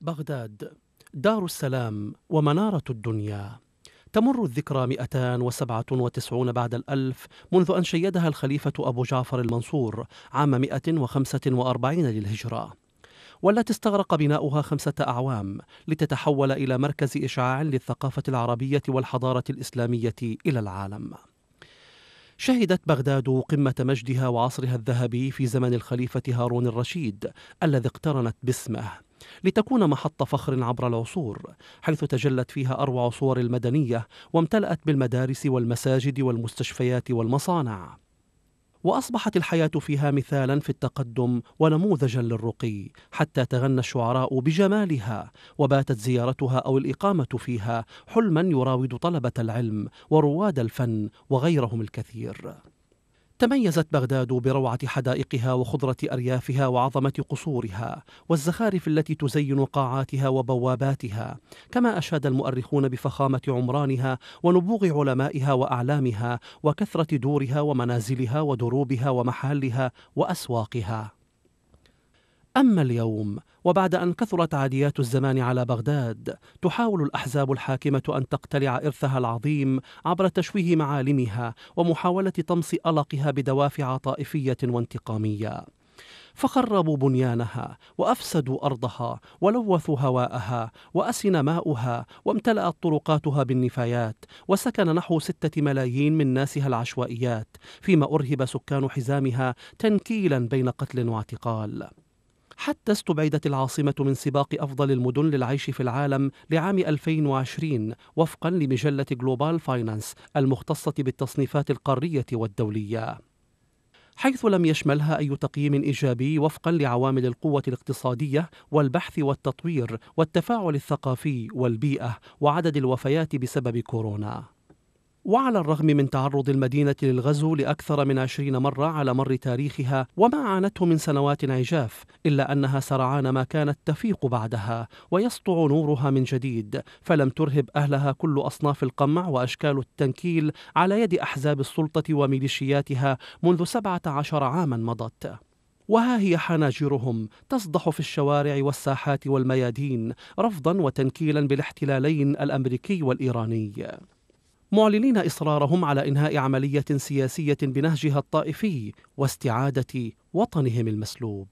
بغداد دار السلام ومنارة الدنيا تمر الذكرى 297 بعد الألف منذ أن شيدها الخليفة أبو جعفر المنصور عام 145 للهجرة والتي استغرق بناؤها خمسة أعوام لتتحول إلى مركز إشعاع للثقافة العربية والحضارة الإسلامية إلى العالم شهدت بغداد قمة مجدها وعصرها الذهبي في زمن الخليفة هارون الرشيد الذي اقترنت باسمه لتكون محط فخر عبر العصور حيث تجلت فيها أروع صور المدنية وامتلأت بالمدارس والمساجد والمستشفيات والمصانع واصبحت الحياه فيها مثالا في التقدم ونموذجا للرقي حتى تغنى الشعراء بجمالها وباتت زيارتها او الاقامه فيها حلما يراود طلبه العلم ورواد الفن وغيرهم الكثير تميزت بغداد بروعة حدائقها وخضرة أريافها وعظمة قصورها والزخارف التي تزين قاعاتها وبواباتها كما أشاد المؤرخون بفخامة عمرانها ونبوغ علمائها وأعلامها وكثرة دورها ومنازلها ودروبها ومحالها وأسواقها أما اليوم وبعد أن كثرت عاديات الزمان على بغداد تحاول الأحزاب الحاكمة أن تقتلع إرثها العظيم عبر تشويه معالمها ومحاولة طمس ألقها بدوافع طائفية وانتقامية فخربوا بنيانها وافسدوا ارضها ولوثوا هواءها واسن ماؤها وامتلات طرقاتها بالنفايات وسكن نحو سته ملايين من ناسها العشوائيات فيما ارهب سكان حزامها تنكيلا بين قتل واعتقال حتى استبعدت العاصمة من سباق أفضل المدن للعيش في العالم لعام 2020 وفقا لمجلة جلوبال فاينانس المختصة بالتصنيفات القارية والدولية حيث لم يشملها أي تقييم إيجابي وفقا لعوامل القوة الاقتصادية والبحث والتطوير والتفاعل الثقافي والبيئة وعدد الوفيات بسبب كورونا وعلى الرغم من تعرض المدينة للغزو لأكثر من عشرين مرة على مر تاريخها وما عانته من سنوات عجاف إلا أنها سرعان ما كانت تفيق بعدها ويسطع نورها من جديد فلم ترهب أهلها كل أصناف القمع وأشكال التنكيل على يد أحزاب السلطة وميليشياتها منذ سبعة عشر عاما مضت وها هي حناجرهم تصدح في الشوارع والساحات والميادين رفضا وتنكيلا بالاحتلالين الامريكي والايراني معلنين إصرارهم على إنهاء عملية سياسية بنهجها الطائفي واستعادة وطنهم المسلوب